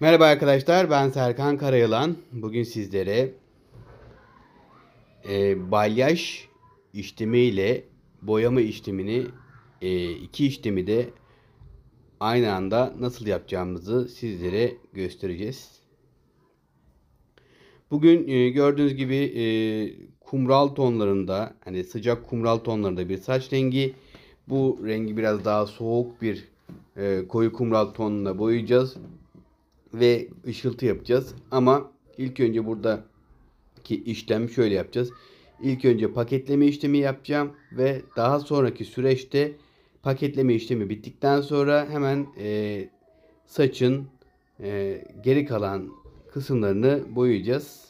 Merhaba arkadaşlar ben Serkan Karayalan. Bugün sizlere e, balyaj işlemi ile boyama işlemini e, iki işlemi de aynı anda nasıl yapacağımızı sizlere göstereceğiz. Bugün e, gördüğünüz gibi e, kumral tonlarında hani sıcak kumral tonlarında bir saç rengi. Bu rengi biraz daha soğuk bir e, koyu kumral tonuna boyayacağız ve ışıltı yapacağız. Ama ilk önce buradaki işlemi şöyle yapacağız. İlk önce paketleme işlemi yapacağım ve daha sonraki süreçte paketleme işlemi bittikten sonra hemen e, saçın e, geri kalan kısımlarını boyayacağız.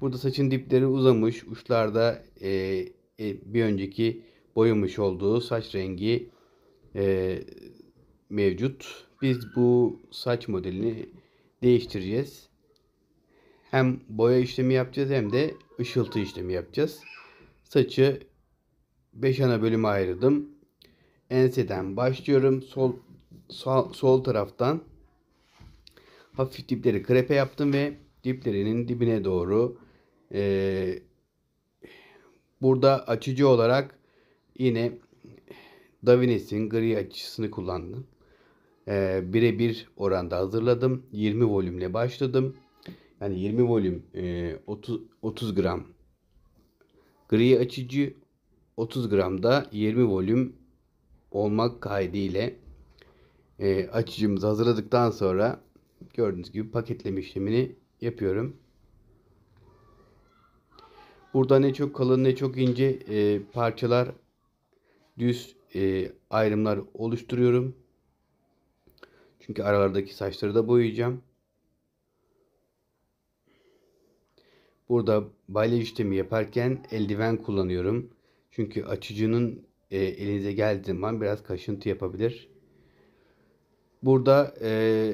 Burada saçın dipleri uzamış, uçlarda e, e, bir önceki boyamış olduğu saç rengi e, mevcut. Biz bu saç modelini değiştireceğiz. Hem boya işlemi yapacağız hem de ışıltı işlemi yapacağız. Saçı 5 ana bölüme ayırdım. Enseden başlıyorum. Sol, sol, sol taraftan hafif dipleri krepe yaptım ve diplerinin dibine doğru e, burada açıcı olarak yine Davines'in gri açısını kullandım e, birebir oranda hazırladım. 20 volümle başladım. Yani 20 volüm e, 30, 30 gram gri açıcı 30 gram da 20 volüm olmak kaydıyla e, açıcımızı hazırladıktan sonra gördüğünüz gibi paketleme işlemini yapıyorum. Burada ne çok kalın ne çok ince e, parçalar düz e, ayrımlar oluşturuyorum. Çünkü aralardaki saçları da boyayacağım. Burada balyaj işlemi yaparken eldiven kullanıyorum. Çünkü açıcının e, elinize geldiği zaman biraz kaşıntı yapabilir. Burada e,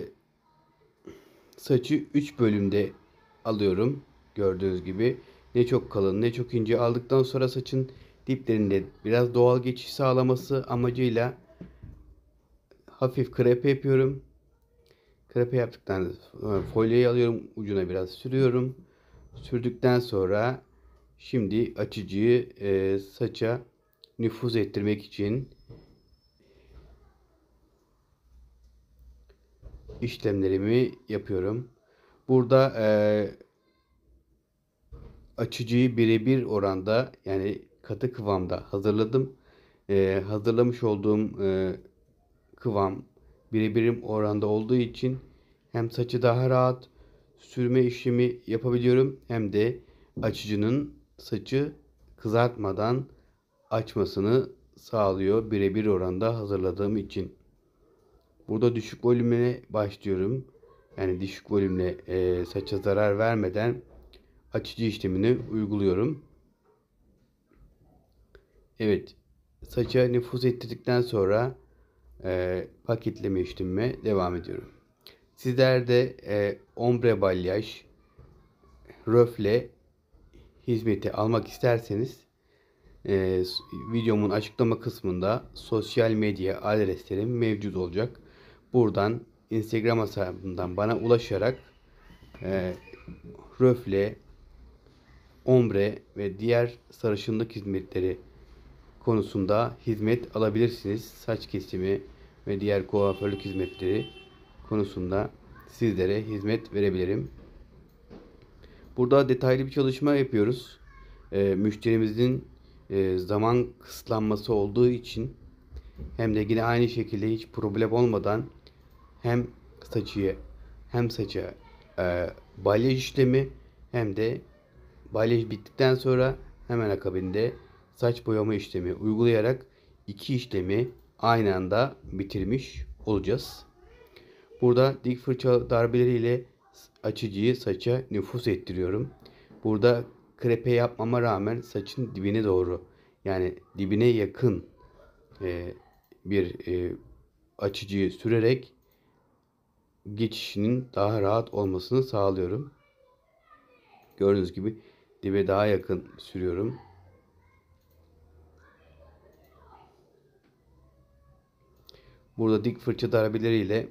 saçı 3 bölümde alıyorum. Gördüğünüz gibi ne çok kalın ne çok ince aldıktan sonra saçın diplerinde biraz doğal geçiş sağlaması amacıyla hafif krep yapıyorum. Krepe yaptıktan sonra folyoyu alıyorum. Ucuna biraz sürüyorum. Sürdükten sonra şimdi açıcıyı e, saça nüfuz ettirmek için işlemlerimi yapıyorum. Burada e, açıcıyı birebir oranda yani katı kıvamda hazırladım. E, hazırlamış olduğum e, kıvam birebirim oranda olduğu için hem saçı daha rahat sürme işlemi yapabiliyorum hem de açıcının saçı kızartmadan açmasını sağlıyor birebir oranda hazırladığım için. Burada düşük volümüne başlıyorum. Yani düşük volümle e, saça zarar vermeden açıcı işlemini uyguluyorum. Evet, saça nüfuz ettirdikten sonra e, paketleme işlemime devam ediyorum. Sizlerde e, ombre balyaj, röfle hizmeti almak isterseniz e, videomun açıklama kısmında sosyal medya adreslerim mevcut olacak. Buradan Instagram hesabından bana ulaşarak e, röfle, ombre ve diğer sarışınlık hizmetleri konusunda hizmet alabilirsiniz. Saç kesimi ve diğer kuaförlük hizmetleri konusunda sizlere hizmet verebilirim. Burada detaylı bir çalışma yapıyoruz. E, müşterimizin e, zaman kısıtlanması olduğu için hem de yine aynı şekilde hiç problem olmadan hem saçıya hem saça e, balyaj işlemi hem de balyaj bittikten sonra hemen akabinde saç boyama işlemi uygulayarak iki işlemi aynı anda bitirmiş olacağız. Burada dik fırça darbeleriyle açıcıyı saça nüfus ettiriyorum. Burada krepe yapmama rağmen saçın dibine doğru yani dibine yakın e, bir e, açıcıyı sürerek geçişinin daha rahat olmasını sağlıyorum. Gördüğünüz gibi dibe daha yakın sürüyorum. Burada dik fırça darbeleriyle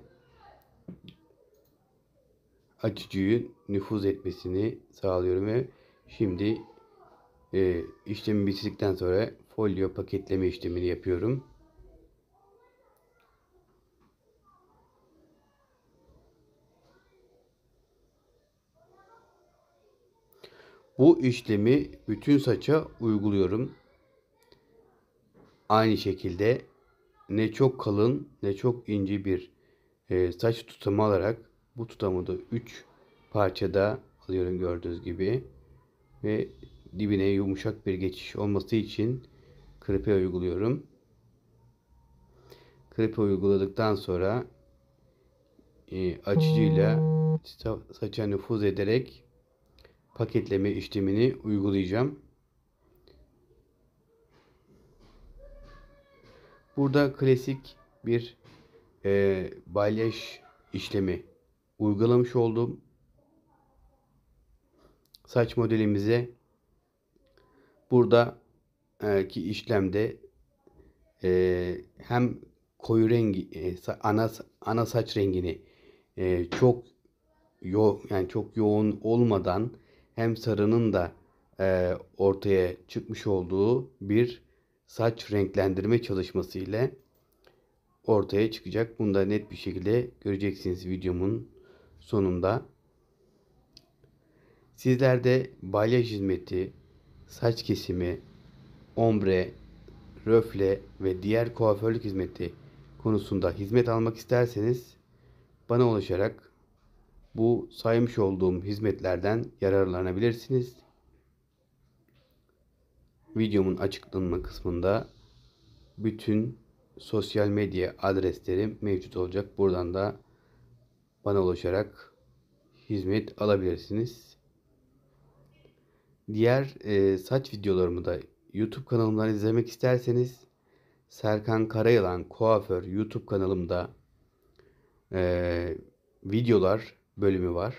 açıcıyı nüfuz etmesini sağlıyorum ve şimdi e, işlemi bitirdikten sonra folyo paketleme işlemini yapıyorum. Bu işlemi bütün saça uyguluyorum. Aynı şekilde ne çok kalın ne çok ince bir e, saç tutamı alarak bu tutamı da 3 parçada alıyorum gördüğünüz gibi. Ve dibine yumuşak bir geçiş olması için krepe uyguluyorum. Krepe uyguladıktan sonra e, açıcıyla saça nüfuz ederek paketleme işlemini uygulayacağım. Burada klasik bir e, balyaj işlemi uygulamış oldum. Saç modelimize buradaki işlemde e, hem koyu rengi e, ana ana saç rengini e, çok yo yani çok yoğun olmadan hem sarının da e, ortaya çıkmış olduğu bir saç renklendirme çalışması ile ortaya çıkacak. Bunu da net bir şekilde göreceksiniz videomun sonunda. Sizler de balyaj hizmeti, saç kesimi, ombre, röfle ve diğer kuaförlük hizmeti konusunda hizmet almak isterseniz bana ulaşarak bu saymış olduğum hizmetlerden yararlanabilirsiniz videomun açıklama kısmında bütün sosyal medya adreslerim mevcut olacak. Buradan da bana ulaşarak hizmet alabilirsiniz. Diğer e, saç videolarımı da YouTube kanalımdan izlemek isterseniz Serkan Karayalan Kuaför YouTube kanalımda e, videolar bölümü var.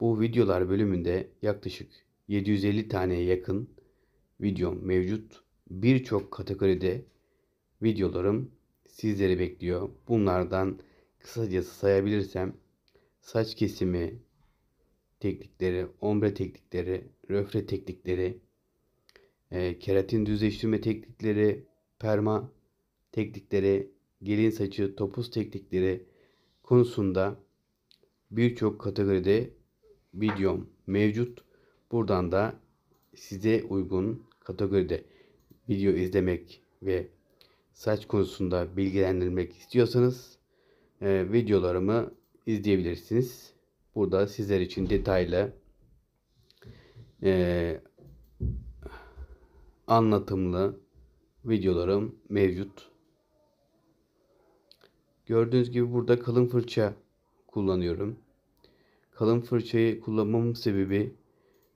Bu videolar bölümünde yaklaşık 750 taneye yakın videom mevcut. Birçok kategoride videolarım sizleri bekliyor. Bunlardan kısacası sayabilirsem saç kesimi teknikleri, ombre teknikleri, röfre teknikleri, e, keratin düzleştirme teknikleri, perma teknikleri, gelin saçı, topuz teknikleri konusunda birçok kategoride videom mevcut. Buradan da size uygun kategoride video izlemek ve saç konusunda bilgilendirmek istiyorsanız e, videolarımı izleyebilirsiniz. Burada sizler için detaylı e, anlatımlı videolarım mevcut. Gördüğünüz gibi burada kalın fırça kullanıyorum. Kalın fırçayı kullanmamın sebebi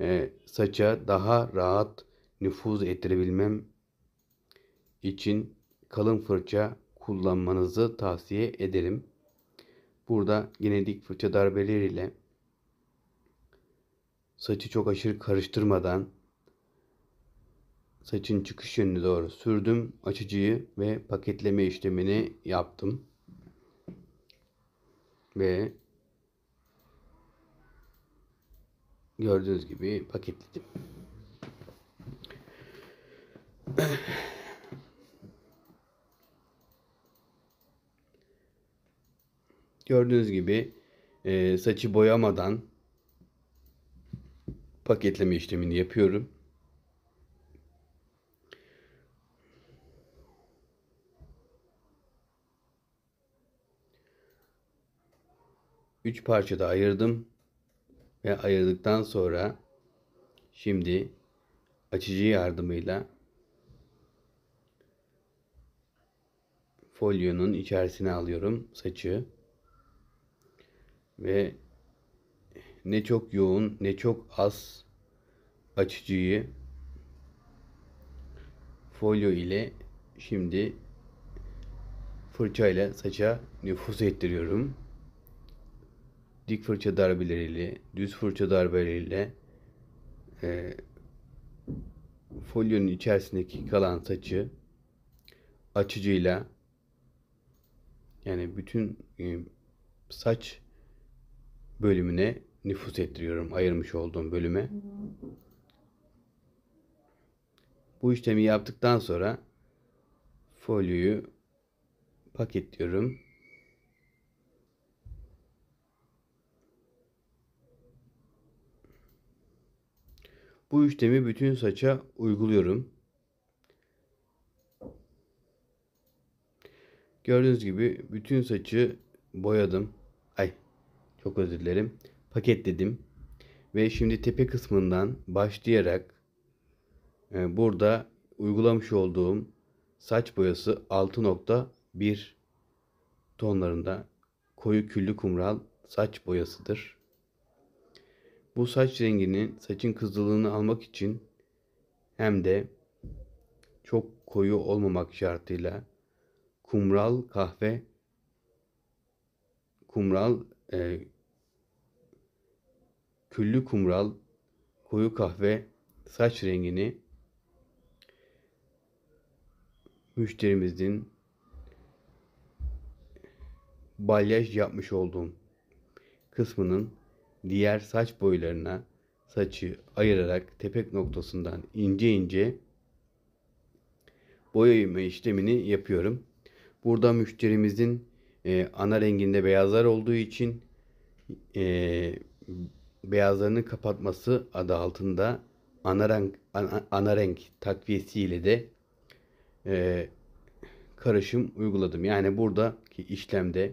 e, saça daha rahat nüfuz ettirebilmem için kalın fırça kullanmanızı tavsiye ederim. Burada yine fırça darbeleriyle saçı çok aşırı karıştırmadan saçın çıkış yönüne doğru sürdüm. Açıcıyı ve paketleme işlemini yaptım. Ve gördüğünüz gibi paketledim. Gördüğünüz gibi e, saçı boyamadan paketleme işlemini yapıyorum. Üç parça da ayırdım ve ayırdıktan sonra şimdi açıcı yardımıyla folyonun içerisine alıyorum saçı ve ne çok yoğun ne çok az açıcıyı folyo ile şimdi fırçayla saça nüfuz ettiriyorum. Dik fırça darbeleriyle, düz fırça darbeleriyle e, folyonun içerisindeki kalan saçı açıcıyla yani bütün e, saç bölümüne nüfus ettiriyorum ayırmış olduğum bölüme. Bu işlemi yaptıktan sonra folyoyu paketliyorum. Bu işlemi bütün saça uyguluyorum. Gördüğünüz gibi bütün saçı boyadım. Çok özür dilerim. Paketledim. Ve şimdi tepe kısmından başlayarak e, burada uygulamış olduğum saç boyası 6.1 tonlarında koyu küllü kumral saç boyasıdır. Bu saç rengini saçın kızılığını almak için hem de çok koyu olmamak şartıyla kumral kahve kumral e, küllü kumral, koyu kahve saç rengini müşterimizin balyaj yapmış olduğum kısmının diğer saç boylarına saçı ayırarak tepek noktasından ince ince boyayma işlemini yapıyorum. Burada müşterimizin e, ana renginde beyazlar olduğu için e, beyazlarını kapatması adı altında ana renk, ana, ana renk takviyesiyle de e, karışım uyguladım. Yani buradaki işlemde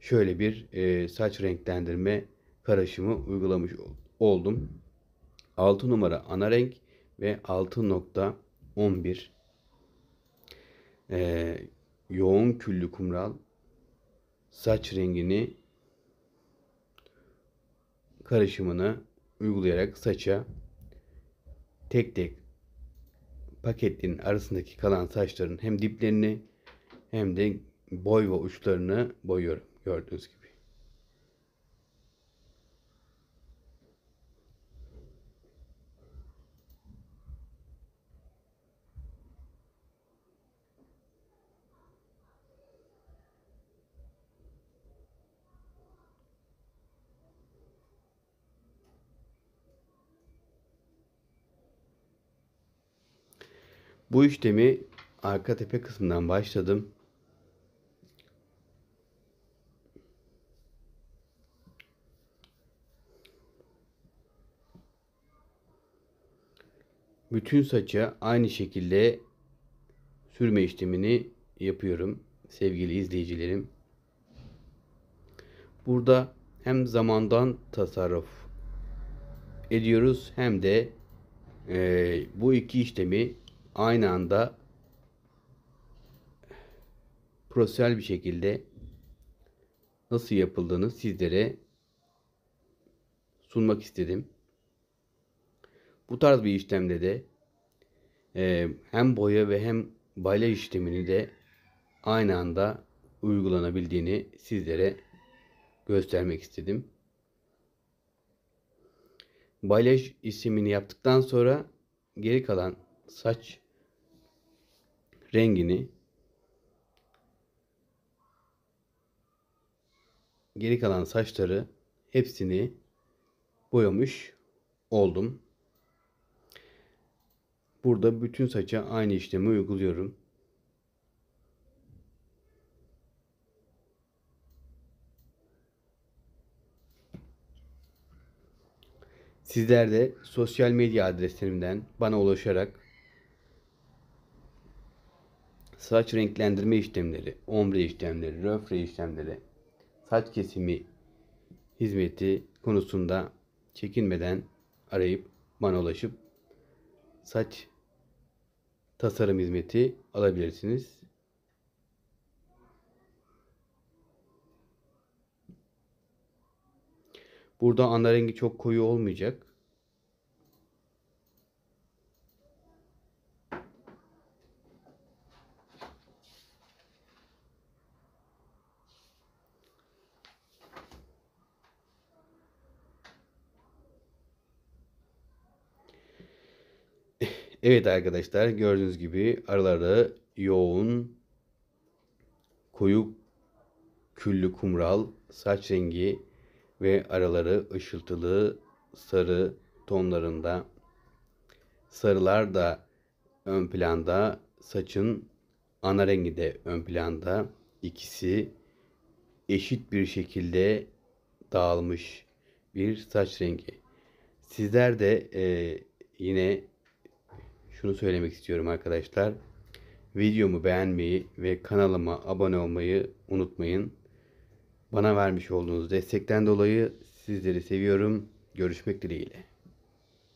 şöyle bir e, saç renklendirme karışımı uygulamış oldum. 6 numara ana renk ve 6.11 e, yoğun küllü kumral saç rengini karışımını uygulayarak saça tek tek paketlerin arasındaki kalan saçların hem diplerini hem de boy ve uçlarını boyuyorum gördüğünüz gibi. Bu işlemi arka tepe kısmından başladım. Bütün saça aynı şekilde sürme işlemini yapıyorum sevgili izleyicilerim. Burada hem zamandan tasarruf ediyoruz hem de e, bu iki işlemi aynı anda prosesel bir şekilde nasıl yapıldığını sizlere sunmak istedim. Bu tarz bir işlemde de e, hem boya ve hem baylaj işlemini de aynı anda uygulanabildiğini sizlere göstermek istedim. Baylaj işlemini yaptıktan sonra geri kalan saç rengini geri kalan saçları hepsini boyamış oldum. Burada bütün saça aynı işlemi uyguluyorum. Sizler de sosyal medya adreslerimden bana ulaşarak saç renklendirme işlemleri, ombre işlemleri, röfre işlemleri, saç kesimi hizmeti konusunda çekinmeden arayıp bana ulaşıp saç tasarım hizmeti alabilirsiniz. Burada ana rengi çok koyu olmayacak. Evet arkadaşlar gördüğünüz gibi araları yoğun, koyu küllü kumral, saç rengi ve araları ışıltılı sarı tonlarında. Sarılar da ön planda, saçın ana rengi de ön planda. İkisi eşit bir şekilde dağılmış bir saç rengi. Sizler de e, yine şunu söylemek istiyorum arkadaşlar. Videomu beğenmeyi ve kanalıma abone olmayı unutmayın. Bana vermiş olduğunuz destekten dolayı sizleri seviyorum. Görüşmek dileğiyle.